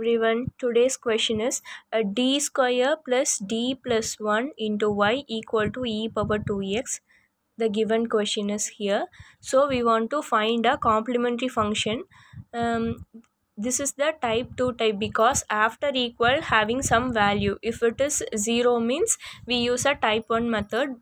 everyone today's question is uh, d square plus d plus 1 into y equal to e power 2x the given question is here so we want to find a complementary function um, this is the type 2 type because after equal having some value if it is 0 means we use a type 1 method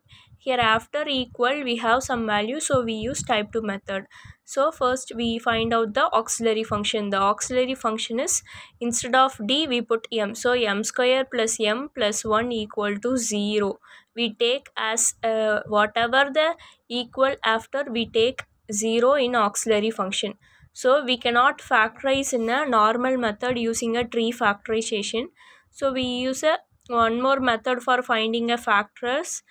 here after equal we have some value so we use type 2 method so first we find out the auxiliary function the auxiliary function is instead of d we put m so m square plus m plus 1 equal to 0 we take as uh, whatever the equal after we take 0 in auxiliary function so we cannot factorize in a normal method using a tree factorization so we use a one more method for finding a factors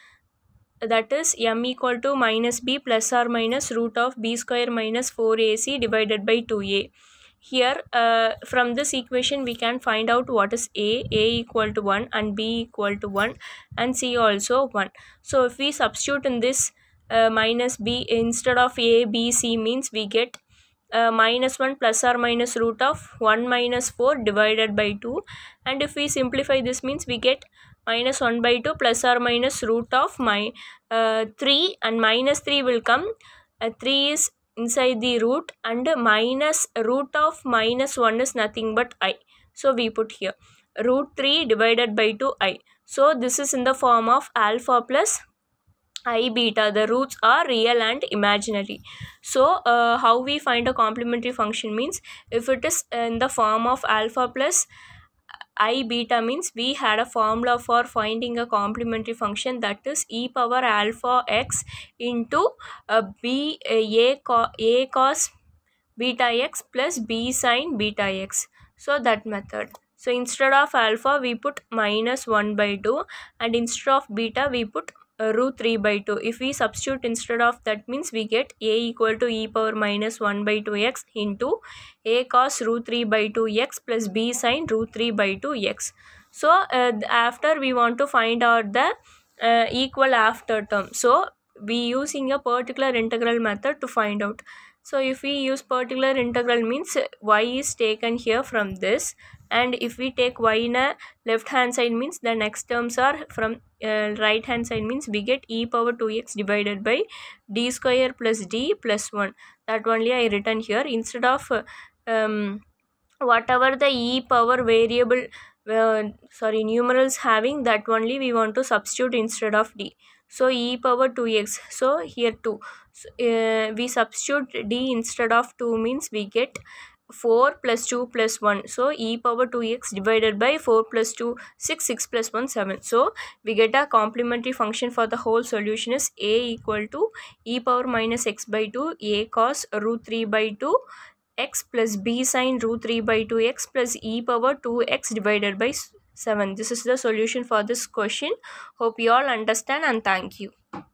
that is m equal to minus b plus or minus root of b square minus 4ac divided by 2a. Here uh, from this equation we can find out what is a, a equal to 1 and b equal to 1 and c also 1. So if we substitute in this uh, minus b instead of a, b, c means we get uh, minus 1 plus or minus root of 1 minus 4 divided by 2 and if we simplify this means we get minus 1 by 2 plus or minus root of my uh, 3 and minus 3 will come uh, 3 is inside the root and minus root of minus 1 is nothing but i so we put here root 3 divided by 2i so this is in the form of alpha plus i beta the roots are real and imaginary so uh, how we find a complementary function means if it is in the form of alpha plus I beta means we had a formula for finding a complementary function that is e power alpha x into aba uh, uh, a cos beta x plus b sine beta x. So that method. So instead of alpha we put minus 1 by 2 and instead of beta we put root 3 by 2. If we substitute instead of that means we get a equal to e power minus 1 by 2x into a cos root 3 by 2x plus b sine root 3 by 2x. So uh, after we want to find out the uh, equal after term. So we using a particular integral method to find out. So if we use particular integral means uh, y is taken here from this and if we take y in a left hand side means the next terms are from uh, right hand side means we get e power 2x divided by d square plus d plus 1 that only i written here instead of uh, um, whatever the e power variable uh, sorry numerals having that only we want to substitute instead of d so e power 2x so here 2 so, uh, we substitute d instead of 2 means we get 4 plus 2 plus 1 so e power 2x divided by 4 plus 2 6 6 plus 1 7 so we get a complementary function for the whole solution is a equal to e power minus x by 2 a cos root 3 by 2 x plus b sine root 3 by 2 x plus e power 2x divided by 7 this is the solution for this question hope you all understand and thank you